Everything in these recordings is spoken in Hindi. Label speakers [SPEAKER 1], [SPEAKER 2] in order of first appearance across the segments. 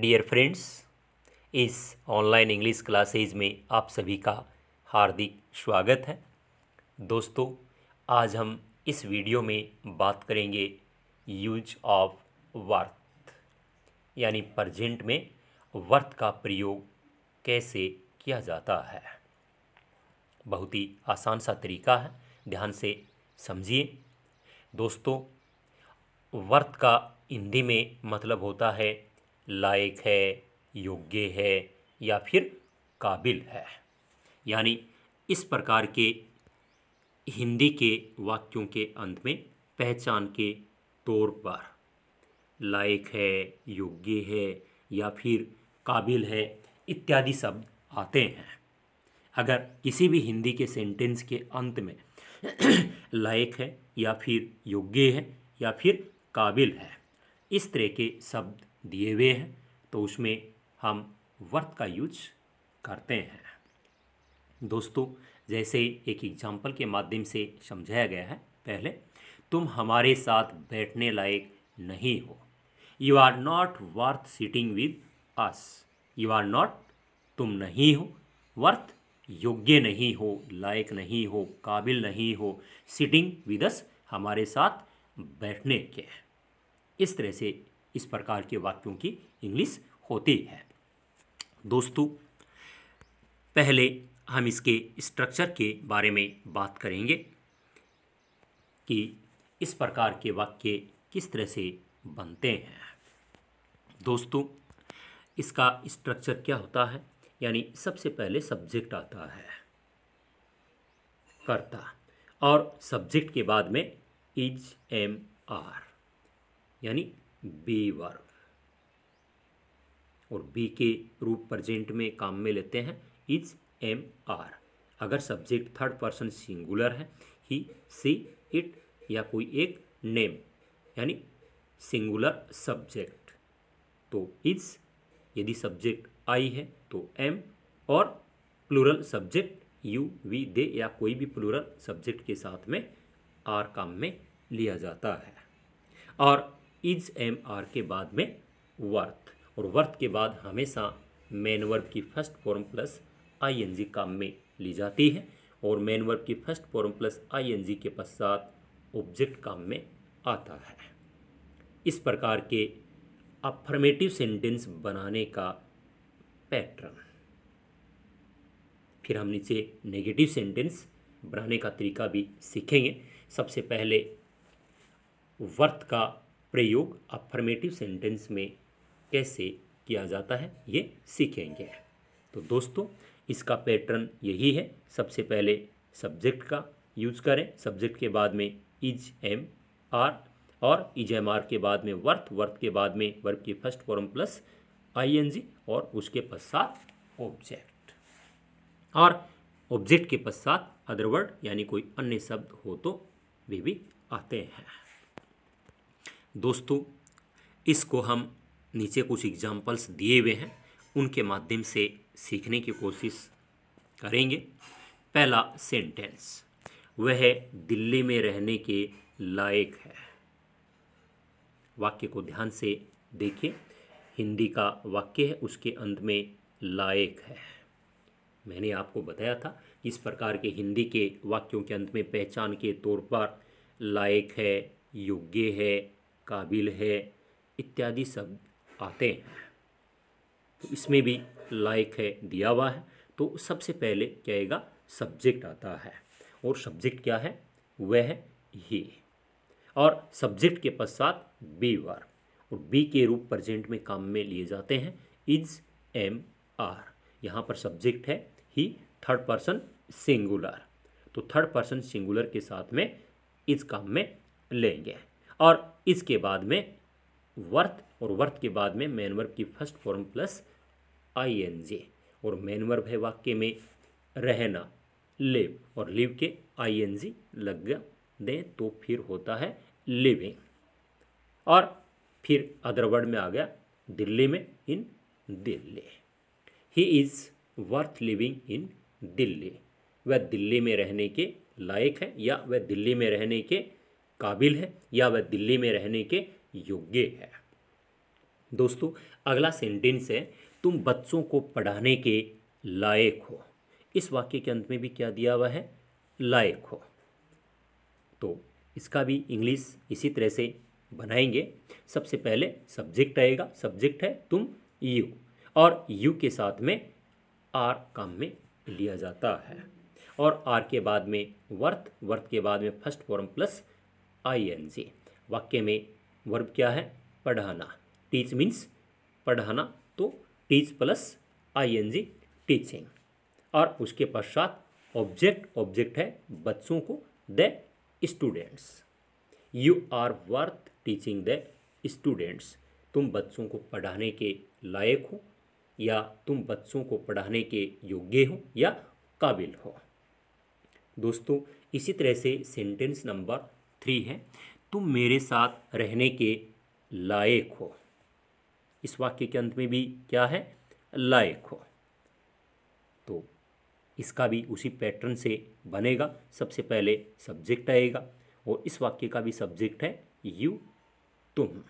[SPEAKER 1] डियर फ्रेंड्स इस ऑनलाइन इंग्लिश क्लासेज में आप सभी का हार्दिक स्वागत है दोस्तों आज हम इस वीडियो में बात करेंगे यूज ऑफ वर्थ यानी प्रजेंट में वर्थ का प्रयोग कैसे किया जाता है बहुत ही आसान सा तरीका है ध्यान से समझिए दोस्तों वर्थ का हिंदी में मतलब होता है लायक है योग्य है या फिर काबिल है यानी इस प्रकार के हिंदी के वाक्यों के अंत में पहचान के तौर पर लायक है योग्य है या फिर काबिल है इत्यादि शब्द आते हैं अगर किसी भी हिंदी के सेंटेंस के अंत में लायक है या फिर योग्य है या फिर काबिल है इस तरह के शब्द दिए हुए हैं तो उसमें हम वर्थ का यूज करते हैं दोस्तों जैसे एक एग्जाम्पल के माध्यम से समझाया गया है पहले तुम हमारे साथ बैठने लायक नहीं हो you are not worth sitting with us you are not तुम नहीं हो वर्थ योग्य नहीं हो लायक नहीं हो काबिल नहीं हो सिटिंग विद अस हमारे साथ बैठने के इस तरह से इस प्रकार के वाक्यों की इंग्लिश होती है दोस्तों पहले हम इसके स्ट्रक्चर के बारे में बात करेंगे कि इस प्रकार के वाक्य किस तरह से बनते हैं दोस्तों इसका स्ट्रक्चर क्या होता है यानी सबसे पहले सब्जेक्ट आता है कर्ता और सब्जेक्ट के बाद में इज एम आर यानी बी वर्ब और बी के रूप प्रजेंट में काम में लेते हैं इज एम आर अगर सब्जेक्ट थर्ड पर्सन सिंगुलर है ही सी इट या कोई एक नेम यानी सिंगुलर सब्जेक्ट तो इज यदि सब्जेक्ट आई है तो एम और plural subject you we they या कोई भी प्लूरल सब्जेक्ट के साथ में आर काम में लिया जाता है और इज एम आर के बाद में वर्थ और वर्थ के बाद हमेशा मेन वर्ब की first form plus I N G काम में ली जाती है और मेन वर्ब की first form plus I N G के पश्चात ऑब्जेक्ट काम में आता है इस प्रकार के अफर्मेटिव सेंटेंस बनाने का पैटर्न फिर हम नीचे नेगेटिव सेंटेंस बनाने का तरीका भी सीखेंगे सबसे पहले वर्थ का प्रयोग अफर्मेटिव सेंटेंस में कैसे किया जाता है ये सीखेंगे तो दोस्तों इसका पैटर्न यही है सबसे पहले सब्जेक्ट का यूज करें सब्जेक्ट के बाद में इज एम आर और इज एम आर के बाद में वर्थ वर्थ के बाद में वर्ब की first form plus I N G और उसके पश्चात ऑब्जेक्ट और ऑब्जेक्ट के पश्चात अदर वर्ड यानी कोई अन्य शब्द हो तो वे भी आते हैं दोस्तों इसको हम नीचे कुछ एग्जाम्पल्स दिए हुए हैं उनके माध्यम से सीखने की कोशिश करेंगे पहला सेंटेंस वह दिल्ली में रहने के लायक है वाक्य को ध्यान से देखिए हिंदी का वाक्य है उसके अंत में लायक है मैंने आपको बताया था इस प्रकार के हिंदी के वाक्यों के अंत में पहचान के तौर पर लायक है योग्य है काबिल है इत्यादि शब्द आते हैं तो इसमें भी लाइक है दिया हुआ है तो सबसे पहले क्या आएगा सब्जेक्ट आता है और सब्जेक्ट क्या है वह ही और सब्जेक्ट के पश्चात बी वर और बी के रूप प्रजेंट में काम में लिए जाते हैं इज एम आर यहाँ पर सब्जेक्ट है ही थर्ड पर्सन सिंगुलर तो थर्ड पर्सन सिंगुलर के साथ में इस काम में लेंगे और इसके बाद में वर्थ और वर्थ के बाद में मैनवर्ब की first form plus I N G और मैनवर्ब है वाक्य में रहना लिव और लिव के आई एन जी लग दें तो फिर होता है लिविंग और फिर अदर वर्ड में आ गया दिल्ली में in Delhi he is worth living in Delhi वह दिल्ली में रहने के लायक है या वह दिल्ली में रहने के काबिल है या वह दिल्ली में रहने के योग्य है दोस्तों अगला सेंटेंस है तुम बच्चों को पढ़ाने के लायक हो इस वाक्य के अंत में भी क्या दिया हुआ है लायक हो तो इसका भी इंग्लिश इसी तरह से बनाएंगे सबसे पहले सब्जेक्ट आएगा सब्जेक्ट है तुम यू और यू के साथ में आर काम में लिया जाता है और आर के बाद में वर्थ वर्थ के बाद में first form plus I N G वाक्य में वर्ब क्या है पढ़ाना टीच मीन्स पढ़ाना तो teach plus I N G teaching और उसके पश्चात ऑब्जेक्ट ऑब्जेक्ट है बच्चों को the students you are worth teaching the students तुम बच्चों को पढ़ाने के लायक हो या तुम बच्चों को पढ़ाने के योग्य हो या काबिल हो दोस्तों इसी तरह से सेंटेंस नंबर थ्री है तुम मेरे साथ रहने के लायक हो इस वाक्य के अंत में भी क्या है लायक हो तो इसका भी उसी पैटर्न से बनेगा सबसे पहले सब्जेक्ट आएगा और इस वाक्य का भी सब्जेक्ट है यू तुम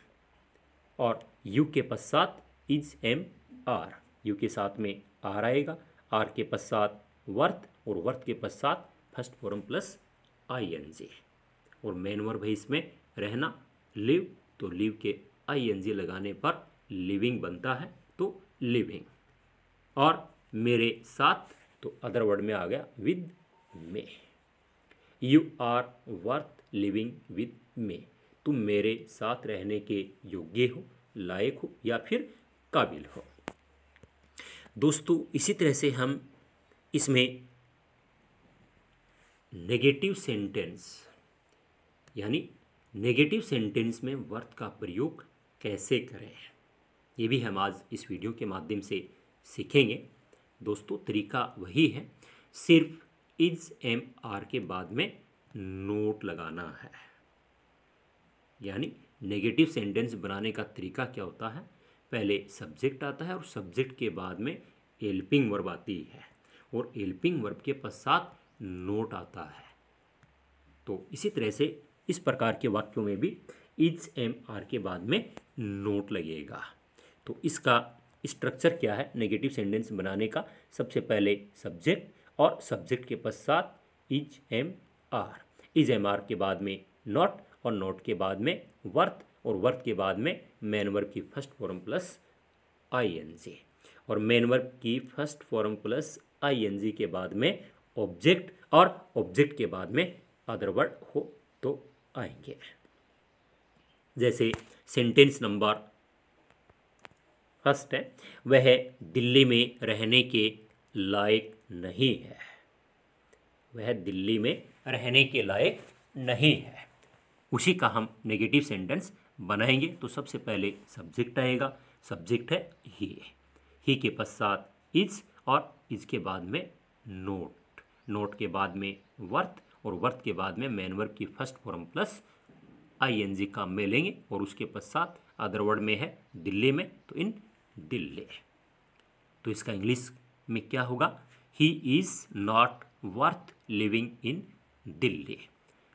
[SPEAKER 1] और यू के पश्चात इज एम आर यू के साथ में आर आएगा आर के पश्चात वर्थ और वर्थ के पश्चात first form plus I N G और मेन वर्ब है इसमें रहना लिव तो लिव के आई एन जी लगाने पर लिविंग बनता है तो लिविंग और मेरे साथ तो अदर वर्ड में आ गया with me you are worth living with me तुम मेरे साथ रहने के योग्य हो लायक हो या फिर काबिल हो दोस्तों इसी तरह से हम इसमें नेगेटिव सेंटेंस यानी नेगेटिव सेंटेंस में वर्थ का प्रयोग कैसे करें ये भी हम आज इस वीडियो के माध्यम से सीखेंगे दोस्तों तरीका वही है सिर्फ इज एम आर के बाद में नोट लगाना है यानी नेगेटिव सेंटेंस बनाने का तरीका क्या होता है पहले सब्जेक्ट आता है और सब्जेक्ट के बाद में एल्पिंग वर्ब आती है और एल्पिंग वर्ब के पश्चात नोट आता है तो इसी तरह से इस प्रकार के वाक्यों में भी इज एम आर के बाद में नोट लगेगा तो इसका स्ट्रक्चर क्या है नेगेटिव सेंटेंस बनाने का सबसे पहले सब्जेक्ट और सब्जेक्ट के पश्चात is am are is am are के बाद में नॉट और नॉट के बाद में वर्थ और वर्थ के बाद में मैन की first form plus I N G और मैन की first form plus I N G के बाद में ऑब्जेक्ट और ऑब्जेक्ट के बाद में अदर वर्ड हो तो आएंगे जैसे सेंटेंस नंबर फर्स्ट है वह दिल्ली में रहने के लायक नहीं है वह दिल्ली में रहने के लायक नहीं है उसी का हम नेगेटिव सेंटेंस बनाएंगे तो सबसे पहले सब्जेक्ट आएगा सब्जेक्ट है ही ही के पश्चात इज और इसके बाद में नोट नोट के बाद में वर्थ और वर्थ के बाद में मैन की फर्स्ट फॉर्म प्लस आई का में लेंगे और उसके पश्चात अदरवर्ड में है दिल्ली में तो इन दिल्ली तो इसका इंग्लिश में क्या होगा he is not worth living in Delhi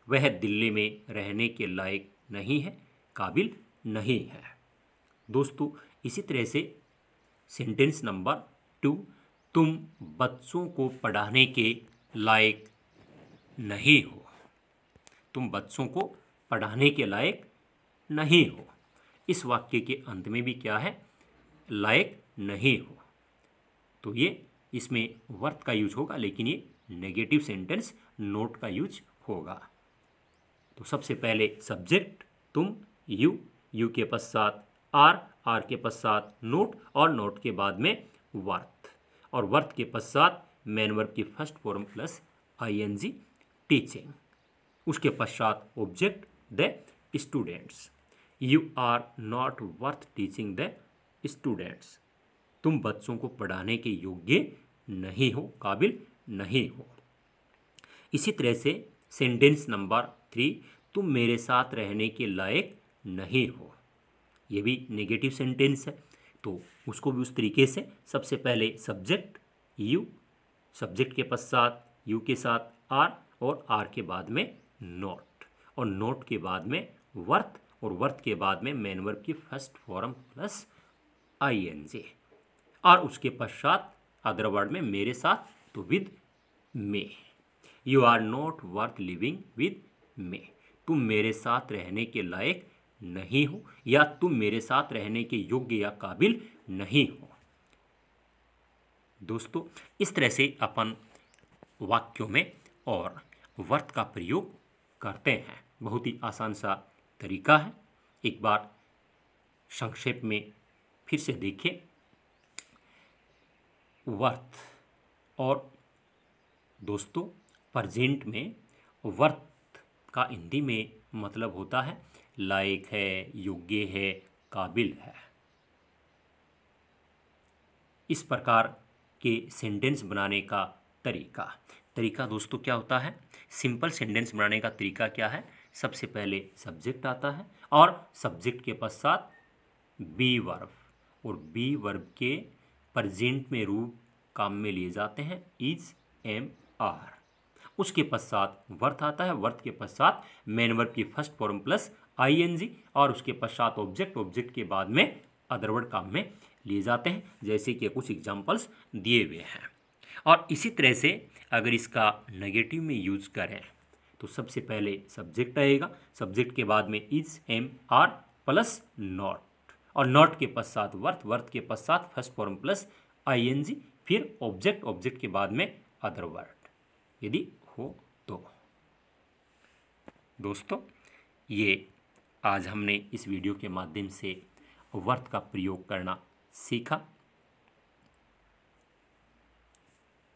[SPEAKER 1] वह दिल्ली में रहने के लायक नहीं है काबिल नहीं है दोस्तों इसी तरह से सेंटेंस नंबर टू तुम बच्चों को पढ़ाने के लायक नहीं हो तुम बच्चों को पढ़ाने के लायक नहीं हो इस वाक्य के अंत में भी क्या है लायक नहीं हो तो ये इसमें वर्थ का यूज होगा लेकिन ये नेगेटिव सेंटेंस नोट का यूज होगा तो सबसे पहले सब्जेक्ट तुम यू यू के पश्चात आर आर के पश्चात नोट और नोट के बाद में वर्थ और वर्थ के पश्चात मैनवर्ब की first form plus I N G teaching उसके पश्चात object the students you are not worth teaching the students तुम बच्चों को पढ़ाने के योग्य नहीं हो काबिल नहीं हो इसी तरह से सेंटेंस नंबर थ्री तुम मेरे साथ रहने के लायक नहीं हो ये भी नेगेटिव सेंटेंस है तो उसको भी उस तरीके से सबसे पहले सब्जेक्ट यू सब्जेक्ट के पश्चात यू के साथ आर और आर के बाद में नोट और नोट के बाद में वर्थ और वर्थ के बाद में मैनवर की first form plus I N G और उसके पश्चात अदरवर्ड में मेरे साथ तो with me you are not worth living with me तुम मेरे साथ रहने के लायक नहीं हो या तुम मेरे साथ रहने के योग्य या काबिल नहीं हो दोस्तों इस तरह से अपन वाक्यों में और वर्त का प्रयोग करते हैं बहुत ही आसान सा तरीका है एक बार संक्षेप में फिर से देखिए वर्थ और दोस्तों प्रजेंट में वर्थ का हिंदी में मतलब होता है लायक है योग्य है काबिल है इस प्रकार के सेंटेंस बनाने का तरीका तरीका दोस्तों क्या होता है सिंपल सेंटेंस बनाने का तरीका क्या है सबसे पहले सब्जेक्ट आता है और सब्जेक्ट के पश्चात बी वर्ब और बी वर्ब के प्रजेंट में रूप काम में लिए जाते हैं इज एम आर उसके पश्चात वर्थ आता है वर्थ के पश्चात मेन वर्ब की फर्स्ट फॉर्म प्लस आईएनजी और उसके पश्चात ऑब्जेक्ट ऑब्जेक्ट के बाद में अदरवर्ड काम में लिए जाते हैं जैसे कि कुछ एग्जाम्पल्स दिए हुए हैं और इसी तरह से अगर इसका नेगेटिव में यूज करें तो सबसे पहले सब्जेक्ट आएगा सब्जेक्ट के बाद में is am are plus not और नॉट के पश्चात वर्थ वर्थ के पश्चात first form plus I N G फिर ऑब्जेक्ट ऑब्जेक्ट के बाद में अदर वर्ड यदि हो तो दोस्तों ये आज हमने इस वीडियो के माध्यम से वर्थ का प्रयोग करना सीखा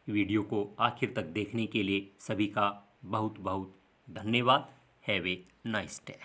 [SPEAKER 1] वीडियो को आखिर तक देखने के लिए सभी का बहुत बहुत धन्यवाद हैवे नाइस डे